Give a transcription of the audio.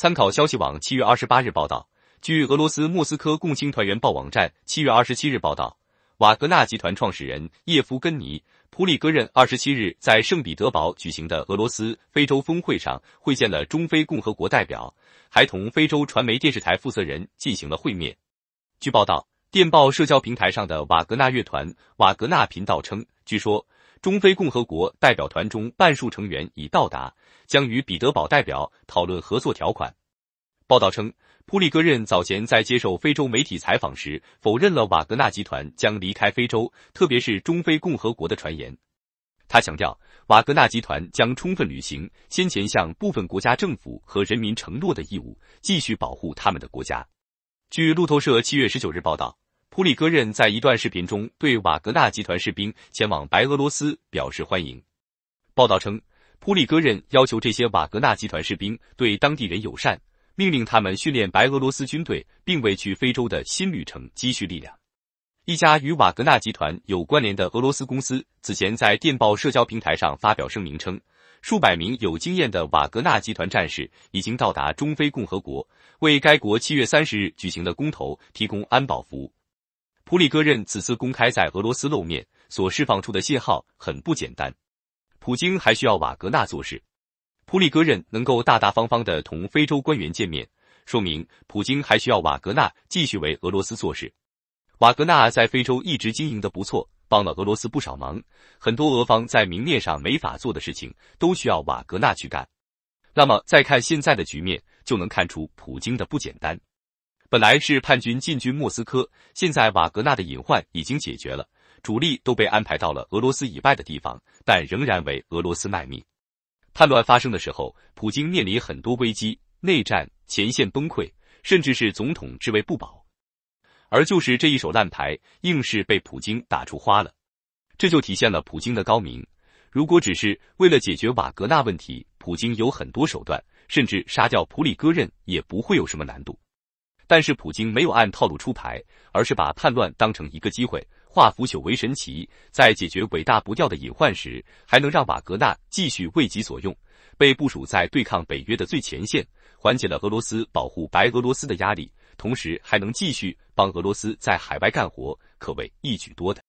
参考消息网七月二十八日报道，据俄罗斯莫斯科共青团员报网站七月二十七日报道，瓦格纳集团创始人叶夫根尼·普里戈任二十七日在圣彼得堡举行的俄罗斯非洲峰会上会见了中非共和国代表，还同非洲传媒电视台负责人进行了会面。据报道，电报社交平台上的瓦格纳乐团瓦格纳频道称，据说。中非共和国代表团中半数成员已到达，将与彼得堡代表讨论合作条款。报道称，普里戈任早前在接受非洲媒体采访时否认了瓦格纳集团将离开非洲，特别是中非共和国的传言。他强调，瓦格纳集团将充分履行先前向部分国家政府和人民承诺的义务，继续保护他们的国家。据路透社七月十九日报道。普里戈任在一段视频中对瓦格纳集团士兵前往白俄罗斯表示欢迎。报道称，普里戈任要求这些瓦格纳集团士兵对当地人友善，命令他们训练白俄罗斯军队，并为去非洲的新旅程积蓄力量。一家与瓦格纳集团有关联的俄罗斯公司此前在电报社交平台上发表声明称，数百名有经验的瓦格纳集团战士已经到达中非共和国，为该国七月三十日举行的公投提供安保服务。普里戈任此次公开在俄罗斯露面，所释放出的信号很不简单。普京还需要瓦格纳做事，普里戈任能够大大方方的同非洲官员见面，说明普京还需要瓦格纳继续为俄罗斯做事。瓦格纳在非洲一直经营的不错，帮了俄罗斯不少忙，很多俄方在明面上没法做的事情，都需要瓦格纳去干。那么再看现在的局面，就能看出普京的不简单。本来是叛军进军莫斯科，现在瓦格纳的隐患已经解决了，主力都被安排到了俄罗斯以外的地方，但仍然为俄罗斯卖命。叛乱发生的时候，普京面临很多危机，内战、前线崩溃，甚至是总统之位不保。而就是这一手烂牌，硬是被普京打出花了，这就体现了普京的高明。如果只是为了解决瓦格纳问题，普京有很多手段，甚至杀掉普里戈任也不会有什么难度。但是普京没有按套路出牌，而是把叛乱当成一个机会，化腐朽为神奇，在解决伟大不掉的隐患时，还能让瓦格纳继续为己所用，被部署在对抗北约的最前线，缓解了俄罗斯保护白俄罗斯的压力，同时还能继续帮俄罗斯在海外干活，可谓一举多得。